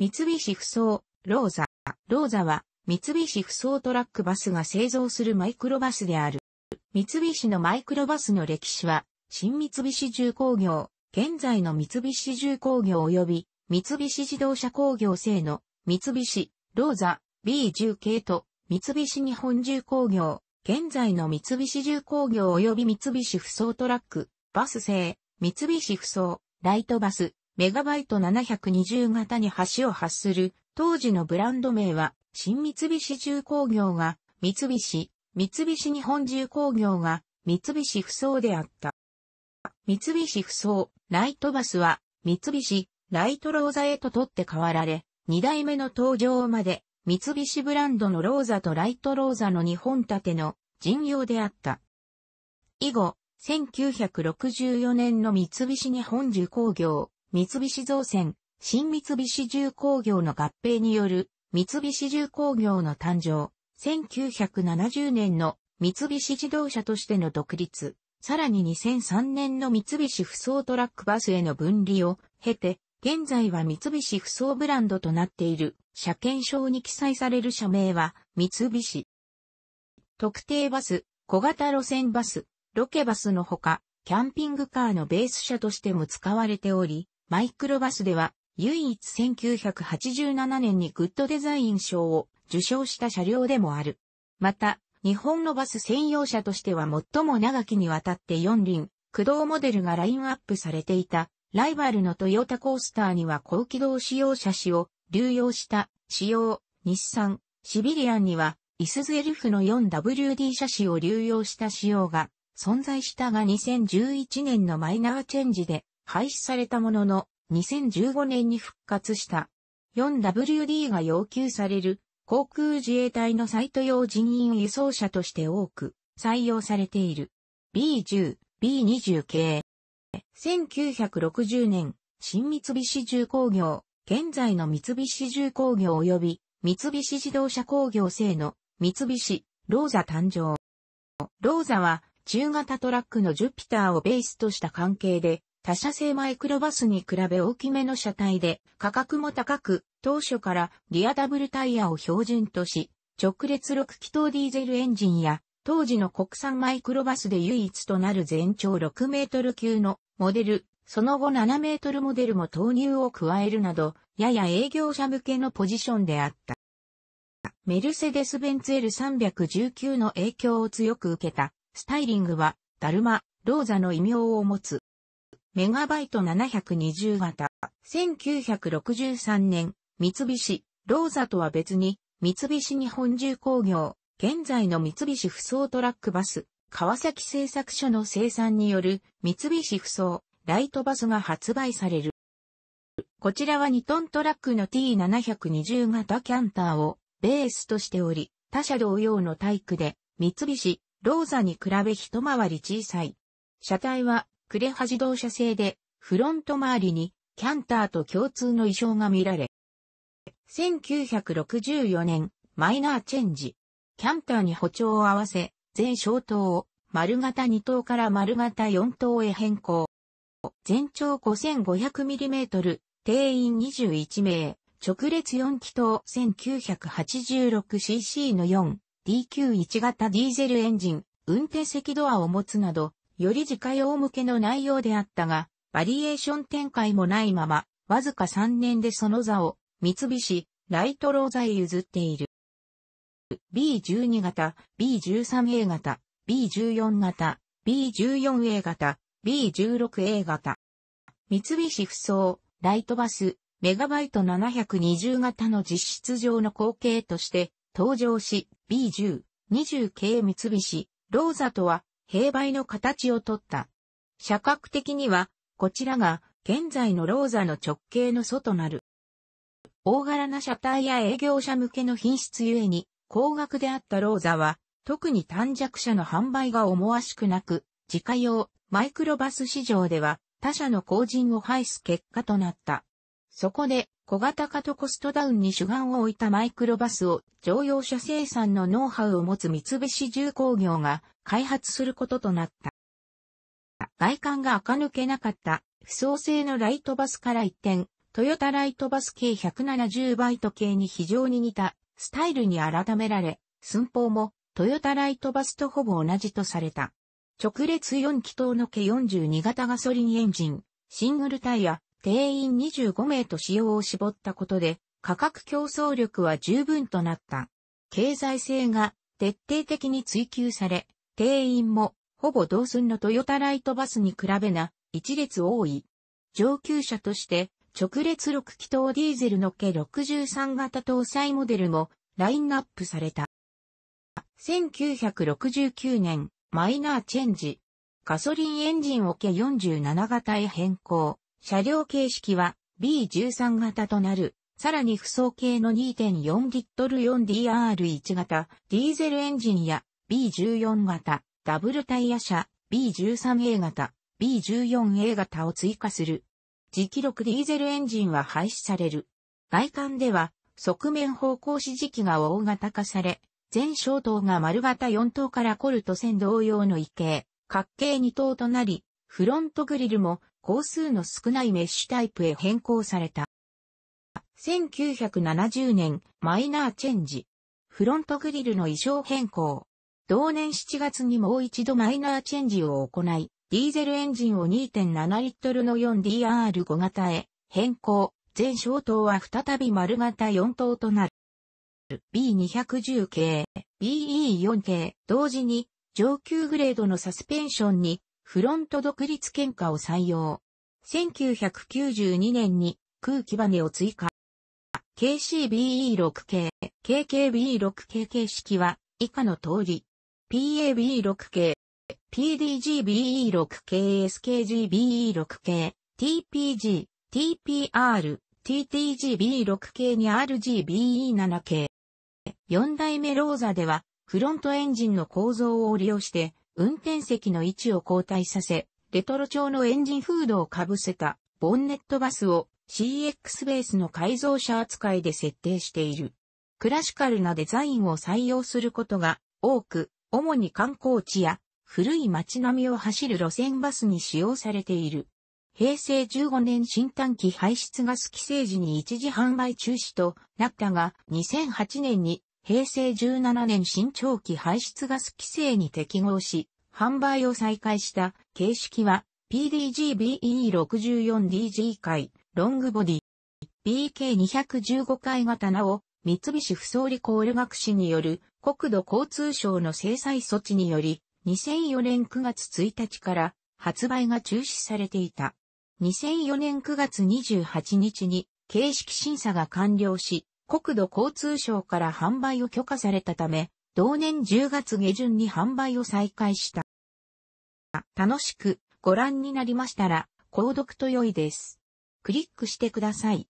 三菱不走、ローザ。ローザは、三菱不走トラックバスが製造するマイクロバスである。三菱のマイクロバスの歴史は、新三菱重工業、現在の三菱重工業及び、三菱自動車工業製の、三菱、ローザ、B10 系と、三菱日本重工業、現在の三菱重工業及び三菱不走トラック、バス製、三菱不走、ライトバス、メガバイト720型に橋を発する、当時のブランド名は、新三菱重工業が、三菱、三菱日本重工業が、三菱不走であった。三菱不走、ライトバスは、三菱、ライトローザへと取って代わられ、二代目の登場まで、三菱ブランドのローザとライトローザの二本立ての人用であった。以後、1964年の三菱日本重工業、三菱造船、新三菱重工業の合併による三菱重工業の誕生、1970年の三菱自動車としての独立、さらに2003年の三菱不走トラックバスへの分離を経て、現在は三菱不走ブランドとなっている車検証に記載される社名は三菱。特定バス、小型路線バス、ロケバスのほか、キャンピングカーのベース車としても使われており、マイクロバスでは、唯一1987年にグッドデザイン賞を受賞した車両でもある。また、日本のバス専用車としては最も長きにわたって4輪、駆動モデルがラインアップされていた、ライバルのトヨタコースターには高機動使用車種を流用した使用、日産、シビリアンには、イスズエルフの 4WD 車種を流用した仕様が存在したが2011年のマイナーチェンジで廃止されたものの、2015年に復活した。4WD が要求される航空自衛隊のサイト用人員輸送車として多く採用されている。B10、B20 系。1960年、新三菱重工業、現在の三菱重工業及び三菱自動車工業製の三菱、ローザ誕生。ローザは中型トラックのジュピターをベースとした関係で他社製マイクロバスに比べ大きめの車体で価格も高く、当初からリアダブルタイヤを標準とし、直列6気筒ディーゼルエンジンや、当時の国産マイクロバスで唯一となる全長6メートル級のモデル、その後7メートルモデルも投入を加えるなど、やや営業者向けのポジションであった。メルセデス・ベンツ L319 の影響を強く受けた、スタイリングは、ダルマ、ローザの異名を持つ。メガバイト720型。1963年、三菱、ローザとは別に、三菱日本重工業、現在の三菱不走トラックバス、川崎製作所の生産による三菱不走、ライトバスが発売される。こちらは2トントラックの T720 型キャンターをベースとしており、他社同様の体育で、三菱、ローザに比べ一回り小さい。車体はクレハ自動車製で、フロント周りに、キャンターと共通の衣装が見られ、1964年、マイナーチェンジ。キャンターに歩調を合わせ、全小灯を丸型2灯から丸型4灯へ変更。全長 5500mm、定員21名、直列4気筒 1986cc の 4DQ1 型ディーゼルエンジン、運転席ドアを持つなど、より自家用向けの内容であったが、バリエーション展開もないまま、わずか3年でその座を、三菱、ライトローザへ譲っている。B12 型、B13A 型、B14 型、B14A 型、B16A 型。三菱不走、ライトバス、メガバイト720型の実質上の後継として登場し、B10、20系三菱、ローザとは兵媒の形をとった。社格的には、こちらが現在のローザの直径の祖となる。大柄な車体や営業者向けの品質ゆえに、高額であったローザは、特に短弱車の販売が思わしくなく、自家用マイクロバス市場では他社の後陣を排す結果となった。そこで小型化とコストダウンに主眼を置いたマイクロバスを乗用車生産のノウハウを持つ三菱重工業が開発することとなった。外観が垢抜けなかった、不創性のライトバスから一転、トヨタライトバス系170バイト系に非常に似たスタイルに改められ、寸法もトヨタライトバスとほぼ同じとされた。直列4気筒の計42型ガソリンエンジン、シングルタイヤ、定員25名と使用を絞ったことで、価格競争力は十分となった。経済性が徹底的に追求され、定員も、ほぼ同寸のトヨタライトバスに比べな、一列多い。上級者として、直列6気筒ディーゼルの計63型搭載モデルもラインナップされた。1969年、マイナーチェンジ。ガソリンエンジンを計47型へ変更。車両形式は B13 型となる。さらに不走系の2.4リットル 4DR1 型、ディーゼルエンジンや B14 型、ダブルタイヤ車、B13A 型、B14A 型を追加する。磁気録ディーゼルエンジンは廃止される。外観では、側面方向指示器が大型化され、全小灯が丸型4灯からコルト線同様の異形、角形2灯となり、フロントグリルも工数の少ないメッシュタイプへ変更された。1970年、マイナーチェンジ。フロントグリルの衣装変更。同年7月にもう一度マイナーチェンジを行い、ディーゼルエンジンを2.7リットルの 4DR5 型へ変更。全小灯は再び丸型4灯となる。B210 系、BE4 系、同時に上級グレードのサスペンションにフロント独立喧嘩を採用。1992年に空気バネを追加。KCBE6 系、KKB6 系形式は以下の通り、PAB6 k PDGBE6 k SKGBE6 k TPG、TPR、TTGB6 k に RGBE7 k 4代目ローザでは、フロントエンジンの構造を利用して、運転席の位置を交代させ、レトロ調のエンジンフードを被せた、ボンネットバスを CX ベースの改造車扱いで設定している。クラシカルなデザインを採用することが多く、主に観光地や古い街並みを走る路線バスに使用されている。平成15年新短期排出ガス規制時に一時販売中止となったが、2008年に平成17年新長期排出ガス規制に適合し、販売を再開した形式は PDGBE64DG 回ロングボディ BK215 回型なお三菱不総理コール学士による国土交通省の制裁措置により、2004年9月1日から発売が中止されていた。2004年9月28日に形式審査が完了し、国土交通省から販売を許可されたため、同年10月下旬に販売を再開した。楽しくご覧になりましたら、購読と良いです。クリックしてください。